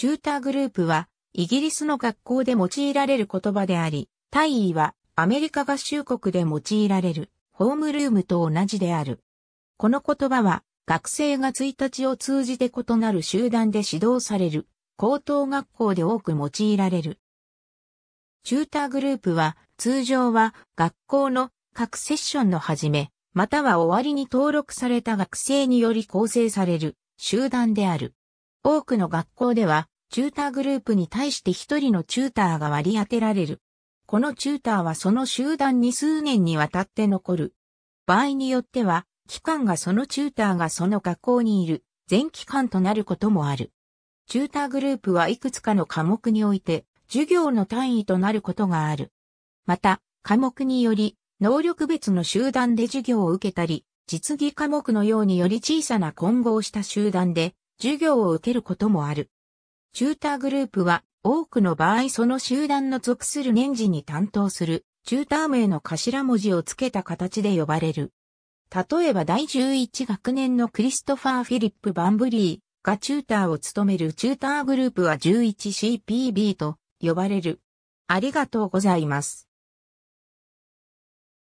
チューターグループは、イギリスの学校で用いられる言葉であり、大位はアメリカ合衆国で用いられるホームルームと同じである。この言葉は、学生が1日を通じて異なる集団で指導される、高等学校で多く用いられる。チューターグループは、通常は学校の各セッションの始め、または終わりに登録された学生により構成される集団である。多くの学校ではチューターグループに対して一人のチューターが割り当てられる。このチューターはその集団に数年にわたって残る。場合によっては、期間がそのチューターがその学校にいる全期間となることもある。チューターグループはいくつかの科目において授業の単位となることがある。また、科目により能力別の集団で授業を受けたり、実技科目のようにより小さな混合した集団で授業を受けることもある。チューターグループは、多くの場合その集団の属する年次に担当する、チューター名の頭文字を付けた形で呼ばれる。例えば第11学年のクリストファー・フィリップ・バンブリーがチューターを務めるチューターグループは 11CPB と呼ばれる。ありがとうございます。